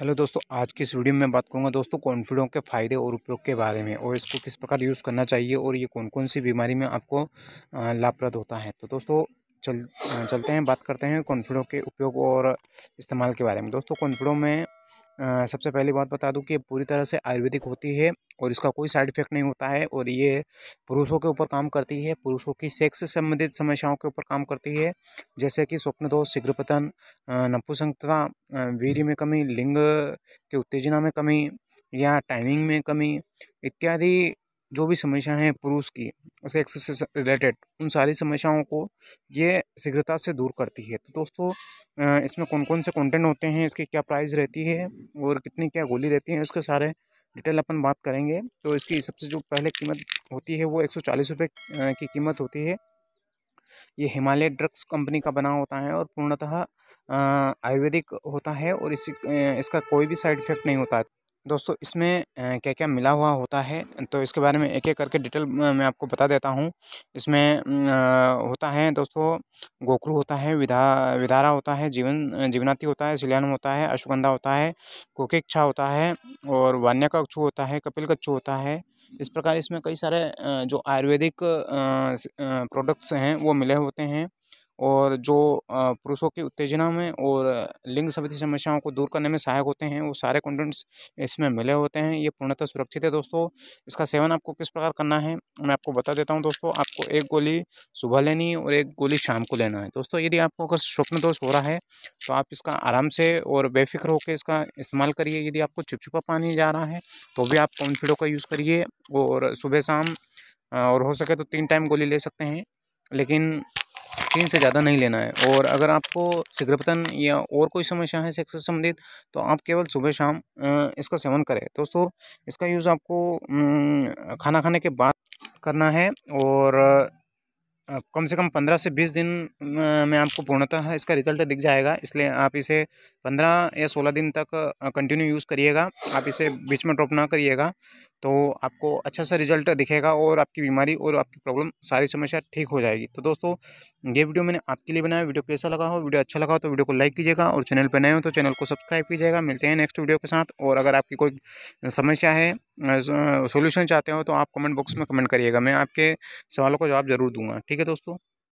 hello दोस्तों आज की इस वीडियो में बात करूंगा दोस्तों कॉन्फिडो के फ़ायदे और उपयोग के बारे में और इसको किस प्रकार यूज़ करना चाहिए और ये कौन कौन सी बीमारी में आपको लाभप्रद होता है तो दोस्तों चल चलते हैं बात करते हैं कॉन्फिडो के उपयोग और इस्तेमाल के बारे में दोस्तों कॉन्फिडो में सबसे पहली बात बता दूं कि पूरी तरह से आयुर्वेदिक होती है और इसका कोई साइड इफेक्ट नहीं होता है और ये पुरुषों के ऊपर काम करती है पुरुषों की सेक्स से संबंधित समस्याओं के ऊपर काम करती है जैसे कि स्वप्न दोष शीघ्र पतन नपुसंगता वीर में कमी लिंग के उत्तेजना में कमी या टाइमिंग में कमी इत्यादि जो भी समस्याएं हैं पुरुष की सेक्स से रिलेटेड उन सारी समस्याओं को ये शीघ्रता से दूर करती है तो दोस्तों इसमें कौन कौन से कंटेंट होते हैं इसकी क्या प्राइस रहती है और कितनी क्या गोली रहती है इसके सारे डिटेल अपन बात करेंगे तो इसकी सबसे जो पहले कीमत होती है वो एक सौ चालीस रुपये की कीमत होती है ये हिमालय ड्रग्स कंपनी का बना होता है और पूर्णतः आयुर्वेदिक होता है और इसी इसका कोई भी साइड इफेक्ट नहीं होता है दोस्तों इसमें क्या क्या मिला हुआ होता है तो इसके बारे में एक एक करके डिटेल मैं आपको बता देता हूँ इसमें होता है दोस्तों गोखरू होता है विधा विधारा होता है जीवन जीवनाती होता है सिलियान होता है अश्वगंधा होता है कोकेक्षा होता है और वान्य का होता है कपिल कच्छू होता है इस प्रकार इसमें कई सारे जो आयुर्वेदिक प्रोडक्ट्स हैं वो मिले होते हैं और जो पुरुषों की उत्तेजना में और लिंग संबंधी समस्याओं को दूर करने में सहायक होते हैं वो सारे कंटेंट्स इसमें मिले होते हैं ये पूर्णतः सुरक्षित है दोस्तों इसका सेवन आपको किस प्रकार करना है मैं आपको बता देता हूँ दोस्तों आपको एक गोली सुबह लेनी है और एक गोली शाम को लेना है दोस्तों यदि आपको अगर स्वप्न दोष हो रहा है तो आप इसका आराम से और बेफिक्र होकर इसका इस्तेमाल करिए यदि आपको चिपचिपा पानी जा रहा है तो भी आप कॉन्फिडो का यूज़ करिए और सुबह शाम और हो सके तो तीन टाइम गोली ले सकते हैं लेकिन तीन से ज़्यादा नहीं लेना है और अगर आपको शीघ्रपतन या और कोई समस्या है सेक्स से संबंधित तो आप केवल सुबह शाम इसका सेवन करें दोस्तों इसका यूज़ आपको खाना खाने के बाद करना है और कम से कम पंद्रह से बीस दिन में आपको पूर्णतः इसका रिजल्ट दिख जाएगा इसलिए आप इसे पंद्रह या सोलह दिन तक कंटिन्यू यूज़ करिएगा आप इसे बीच में ड्रॉप ना करिएगा तो आपको अच्छा सा रिजल्ट दिखेगा और आपकी बीमारी और आपकी प्रॉब्लम सारी समस्या ठीक हो जाएगी तो दोस्तों ये वीडियो मैंने आपके लिए बनाया वीडियो कैसा लगा हो वीडियो अच्छा लगा हो तो वीडियो को लाइक कीजिएगा और चैनल पर नए हो तो चैनल को सब्सक्राइब कीजिएगा मिलते हैं नेक्स्ट वीडियो के साथ और अगर आपकी कोई समस्या है सोल्यूशन चाहते हो तो आप कमेंट बॉक्स में कमेंट करिएगा मैं आपके सवालों का जवाब जरूर दूंगा ठीक है दोस्तों